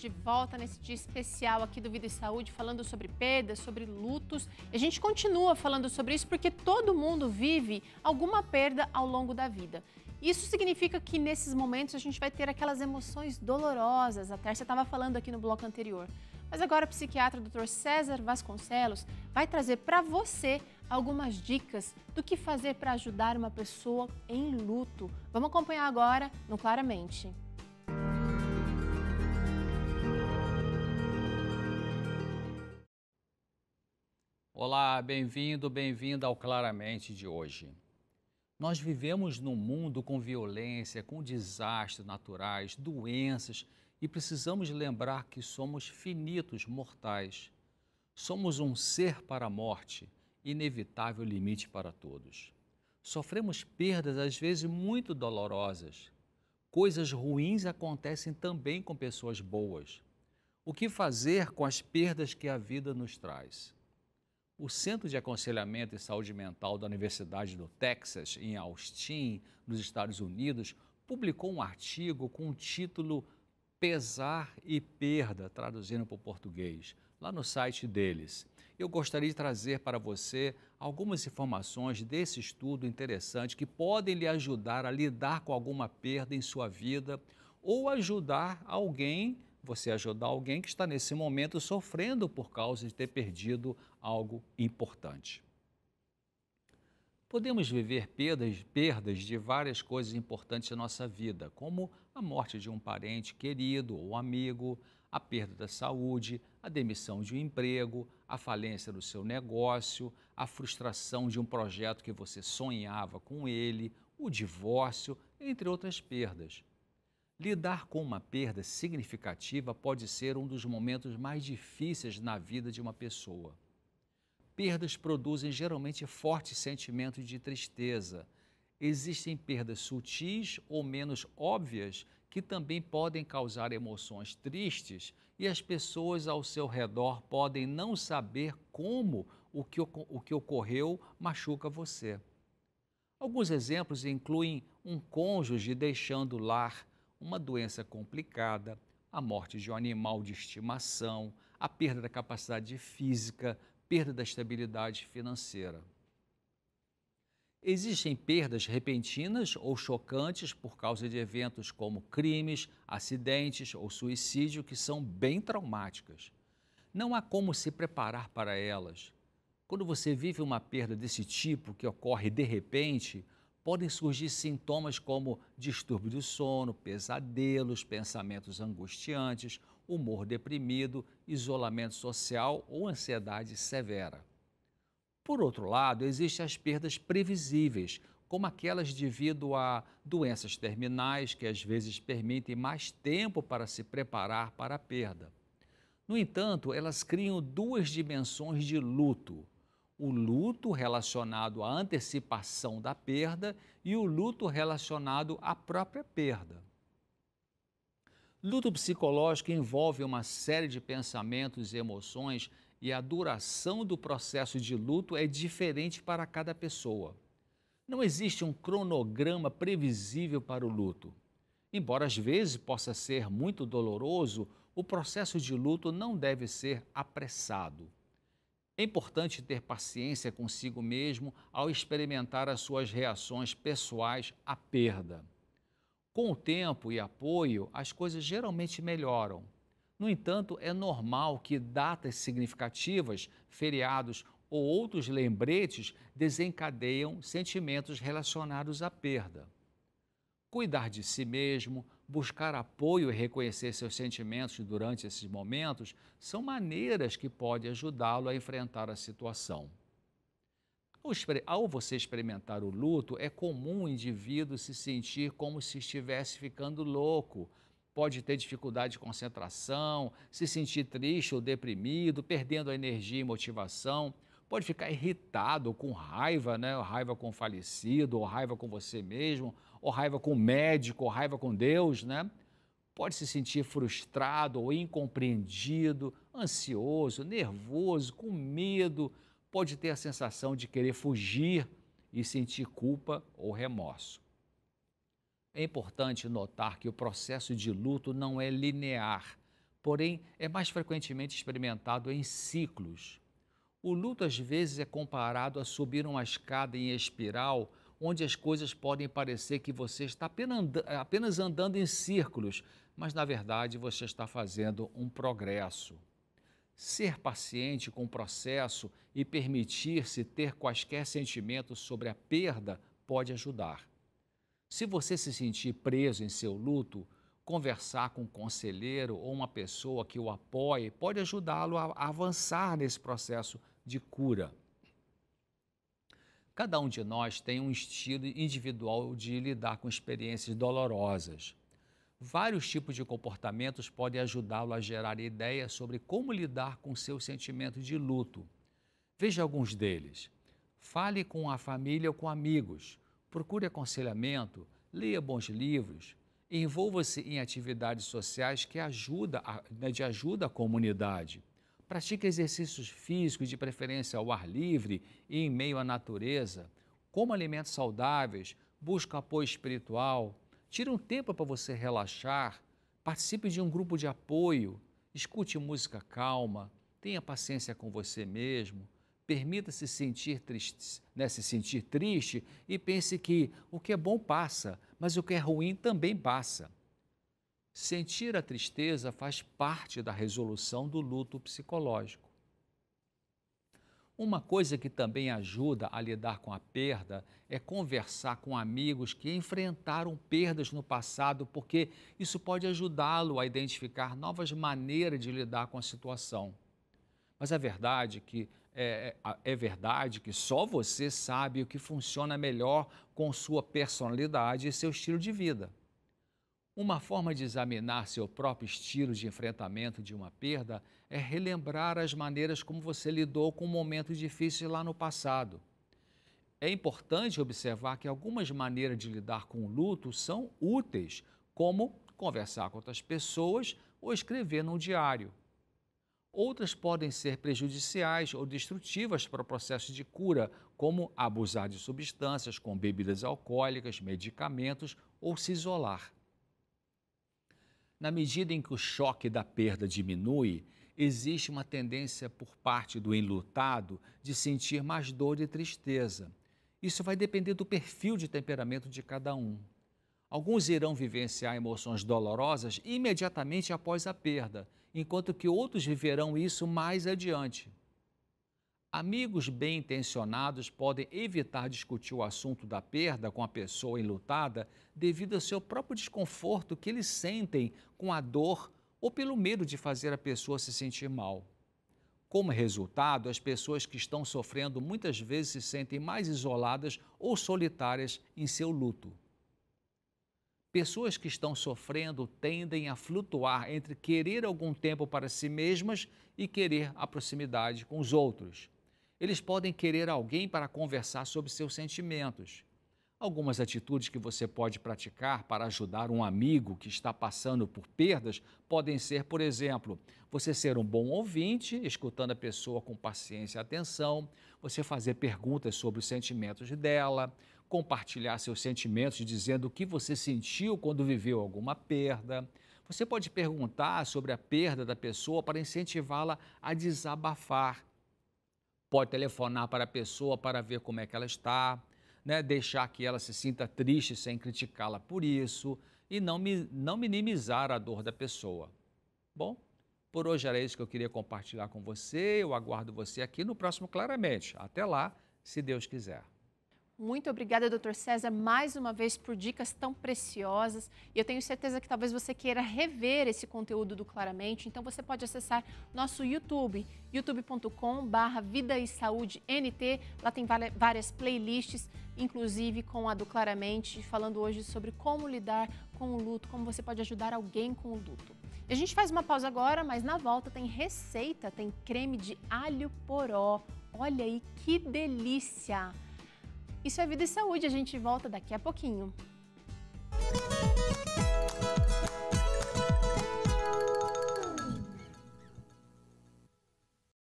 de volta nesse dia especial aqui do Vida e Saúde, falando sobre perdas, sobre lutos. E a gente continua falando sobre isso porque todo mundo vive alguma perda ao longo da vida. Isso significa que nesses momentos a gente vai ter aquelas emoções dolorosas. A Tércia estava falando aqui no bloco anterior. Mas agora o psiquiatra Dr. César Vasconcelos vai trazer para você algumas dicas do que fazer para ajudar uma pessoa em luto. Vamos acompanhar agora no Claramente. Música Olá, bem-vindo, bem-vinda ao Claramente de hoje. Nós vivemos num mundo com violência, com desastres naturais, doenças e precisamos lembrar que somos finitos, mortais. Somos um ser para a morte, inevitável limite para todos. Sofremos perdas às vezes muito dolorosas. Coisas ruins acontecem também com pessoas boas. O que fazer com as perdas que a vida nos traz? o Centro de Aconselhamento e Saúde Mental da Universidade do Texas, em Austin, nos Estados Unidos, publicou um artigo com o título Pesar e Perda, traduzindo para o português, lá no site deles. Eu gostaria de trazer para você algumas informações desse estudo interessante que podem lhe ajudar a lidar com alguma perda em sua vida ou ajudar alguém você ajudar alguém que está nesse momento sofrendo por causa de ter perdido algo importante. Podemos viver perdas, perdas de várias coisas importantes na nossa vida, como a morte de um parente querido ou amigo, a perda da saúde, a demissão de um emprego, a falência do seu negócio, a frustração de um projeto que você sonhava com ele, o divórcio, entre outras perdas. Lidar com uma perda significativa pode ser um dos momentos mais difíceis na vida de uma pessoa. Perdas produzem geralmente fortes sentimentos de tristeza. Existem perdas sutis ou menos óbvias que também podem causar emoções tristes e as pessoas ao seu redor podem não saber como o que, o que ocorreu machuca você. Alguns exemplos incluem um cônjuge deixando o lar uma doença complicada, a morte de um animal de estimação, a perda da capacidade física, perda da estabilidade financeira. Existem perdas repentinas ou chocantes por causa de eventos como crimes, acidentes ou suicídio que são bem traumáticas. Não há como se preparar para elas. Quando você vive uma perda desse tipo que ocorre de repente, podem surgir sintomas como distúrbio do sono, pesadelos, pensamentos angustiantes, humor deprimido, isolamento social ou ansiedade severa. Por outro lado, existem as perdas previsíveis, como aquelas devido a doenças terminais, que às vezes permitem mais tempo para se preparar para a perda. No entanto, elas criam duas dimensões de luto o luto relacionado à antecipação da perda e o luto relacionado à própria perda. Luto psicológico envolve uma série de pensamentos e emoções e a duração do processo de luto é diferente para cada pessoa. Não existe um cronograma previsível para o luto. Embora às vezes possa ser muito doloroso, o processo de luto não deve ser apressado. É importante ter paciência consigo mesmo ao experimentar as suas reações pessoais à perda. Com o tempo e apoio, as coisas geralmente melhoram. No entanto, é normal que datas significativas, feriados ou outros lembretes desencadeiam sentimentos relacionados à perda. Cuidar de si mesmo, buscar apoio e reconhecer seus sentimentos durante esses momentos são maneiras que podem ajudá-lo a enfrentar a situação. Ao você experimentar o luto, é comum o indivíduo se sentir como se estivesse ficando louco. Pode ter dificuldade de concentração, se sentir triste ou deprimido, perdendo a energia e motivação. Pode ficar irritado, com raiva, né? Raiva com o falecido, ou raiva com você mesmo, ou raiva com o médico, ou raiva com Deus, né? Pode se sentir frustrado ou incompreendido, ansioso, nervoso, com medo, pode ter a sensação de querer fugir e sentir culpa ou remorso. É importante notar que o processo de luto não é linear, porém é mais frequentemente experimentado em ciclos. O luto às vezes é comparado a subir uma escada em espiral onde as coisas podem parecer que você está apenas andando em círculos, mas na verdade você está fazendo um progresso. Ser paciente com o processo e permitir-se ter quaisquer sentimentos sobre a perda pode ajudar. Se você se sentir preso em seu luto, conversar com um conselheiro ou uma pessoa que o apoie pode ajudá-lo a avançar nesse processo de cura. Cada um de nós tem um estilo individual de lidar com experiências dolorosas. Vários tipos de comportamentos podem ajudá-lo a gerar ideias sobre como lidar com seu sentimento de luto. Veja alguns deles. Fale com a família ou com amigos. Procure aconselhamento, leia bons livros, envolva-se em atividades sociais que ajuda a, né, de ajuda à comunidade pratica exercícios físicos, de preferência ao ar livre e em meio à natureza, coma alimentos saudáveis, busca apoio espiritual, tira um tempo para você relaxar, participe de um grupo de apoio, escute música calma, tenha paciência com você mesmo, permita-se sentir triste, né? se sentir triste e pense que o que é bom passa, mas o que é ruim também passa. Sentir a tristeza faz parte da resolução do luto psicológico. Uma coisa que também ajuda a lidar com a perda é conversar com amigos que enfrentaram perdas no passado, porque isso pode ajudá-lo a identificar novas maneiras de lidar com a situação. Mas é verdade que é, é, é verdade que só você sabe o que funciona melhor com sua personalidade e seu estilo de vida. Uma forma de examinar seu próprio estilo de enfrentamento de uma perda é relembrar as maneiras como você lidou com um momento difícil lá no passado. É importante observar que algumas maneiras de lidar com o luto são úteis, como conversar com outras pessoas ou escrever num diário. Outras podem ser prejudiciais ou destrutivas para o processo de cura, como abusar de substâncias, com bebidas alcoólicas, medicamentos ou se isolar. Na medida em que o choque da perda diminui, existe uma tendência por parte do enlutado de sentir mais dor e tristeza. Isso vai depender do perfil de temperamento de cada um. Alguns irão vivenciar emoções dolorosas imediatamente após a perda, enquanto que outros viverão isso mais adiante. Amigos bem intencionados podem evitar discutir o assunto da perda com a pessoa enlutada devido ao seu próprio desconforto que eles sentem com a dor ou pelo medo de fazer a pessoa se sentir mal. Como resultado, as pessoas que estão sofrendo muitas vezes se sentem mais isoladas ou solitárias em seu luto. Pessoas que estão sofrendo tendem a flutuar entre querer algum tempo para si mesmas e querer a proximidade com os outros. Eles podem querer alguém para conversar sobre seus sentimentos. Algumas atitudes que você pode praticar para ajudar um amigo que está passando por perdas podem ser, por exemplo, você ser um bom ouvinte, escutando a pessoa com paciência e atenção, você fazer perguntas sobre os sentimentos dela, compartilhar seus sentimentos dizendo o que você sentiu quando viveu alguma perda. Você pode perguntar sobre a perda da pessoa para incentivá-la a desabafar pode telefonar para a pessoa para ver como é que ela está, né? deixar que ela se sinta triste sem criticá-la por isso e não, não minimizar a dor da pessoa. Bom, por hoje era isso que eu queria compartilhar com você. Eu aguardo você aqui no próximo Claramente. Até lá, se Deus quiser. Muito obrigada, doutor César, mais uma vez por dicas tão preciosas. E eu tenho certeza que talvez você queira rever esse conteúdo do Claramente, então você pode acessar nosso YouTube, youtubecom Vida e Saúde NT. Lá tem várias playlists, inclusive com a do Claramente, falando hoje sobre como lidar com o luto, como você pode ajudar alguém com o luto. E a gente faz uma pausa agora, mas na volta tem receita, tem creme de alho poró. Olha aí que delícia! Isso é Vida e Saúde, a gente volta daqui a pouquinho.